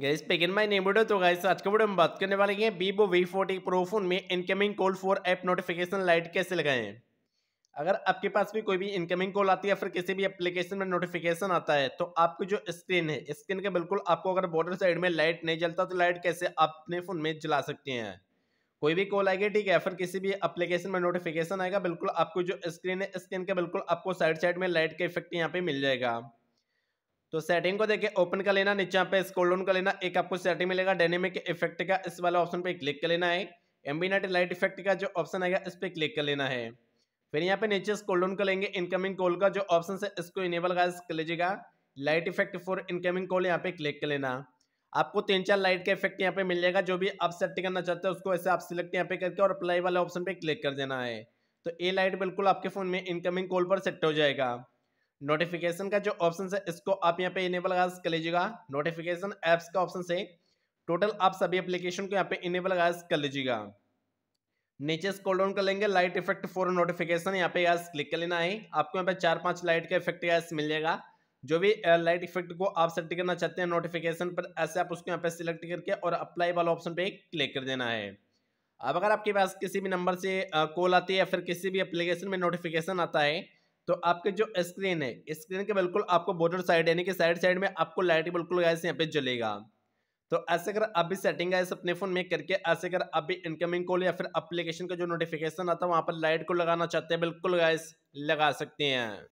gas पेगन my name video तो guys आज के वीडियो में बात करने वाले हैं Vivo V forty pro phone में incoming call for app notification light कैसे लगाएं अगर आपके पास भी कोई भी इनकमिंग कॉल आती है फिर किसी भी एप्लीकेशन में नोटिफिकेशन आता है तो आपकी जो स्क्रीन है स्क्रीन के बिल्कुल आपको अगर बॉर्डर साइड में लाइट नहीं जलता तो लाइट कैसे आप अपने फ़ोन में जला सकते हैं कोई भी कॉल आएगी ठीक है फिर किसी भी एप्लीकेशन में नोटिफिकेशन आएगा बिल्कुल आपको जो स्क्रीन है स्क्रीन के बिल्कुल आपको साइड साइड में लाइट का इफेक्ट यहाँ पे मिल जाएगा तो सेटिंग को देखिए ओपन कर लेना नीचे पे स्कोल डाउन कर लेना एक आपको सेटिंग मिलेगा डायनेमिक इफेक्ट का इस वाला ऑप्शन पे क्लिक कर लेना है एम्बिनेट लाइट इफेक्ट का जो ऑप्शन आएगा इस पर क्लिक कर लेना है फिर यहाँ पे नीचे स्कोल डाउन कर लेंगे इनकमिंग कॉल का जो ऑप्शन है इसको इनेबल कर लीजिएगा light effect for incoming call यहाँ पे क्लिक कर लेना आपको तीन चार लाइट का इफेक्ट यहाँ पे मिल जाएगा जो भी आप सेट करना चाहते हो उसको ऐसे आप सिलेक्ट यहाँ पे करके और अप्लाई वाले ऑप्शन पे क्लिक कर देना है तो ये लाइट बिल्कुल आपके फ़ोन में इनकमिंग कॉल पर सेट हो जाएगा नोटिफिकेशन का जो ऑप्शन है इसको आप यहाँ पे इनेबल कर लीजिएगा नोटिफिकेशन एप्स का ऑप्शन से टोटल आप सभी एप्लीकेशन को यहाँ पे इनेबल कर लीजिएगा नीचे स्कोल डाउन कर लेंगे लाइट इफेक्ट फॉर नोटिफिकेशन यहाँ पे गैस क्लिक कर लेना है आपको यहाँ पे चार पांच लाइट का इफेक्ट गैस मिल जाएगा जो भी लाइट इफेक्ट को आप सेट करना चाहते हैं नोटिफिकेशन पर ऐसे आप उसको यहाँ पे सिलेक्ट करके और अप्लाई वाला ऑप्शन पे क्लिक कर देना है अब अगर आपके पास किसी भी नंबर से कॉल आती है या फिर किसी भी एप्लीकेशन में नोटिफिकेशन आता है तो आपके जो स्क्रीन है स्क्रीन के बिल्कुल आपको बॉर्डर साइड यानी कि साइड साइड में आपको लाइट बिल्कुल गैस यहाँ पे जलेगा तो ऐसे कर आप भी सेटिंग गैस अपने फ़ोन में करके ऐसे कर आप भी इनकमिंग कॉल या फिर अप्लीकेशन का जो नोटिफिकेशन आता है वहाँ पर लाइट को लगाना चाहते हैं बिल्कुल गैस लगा सकते हैं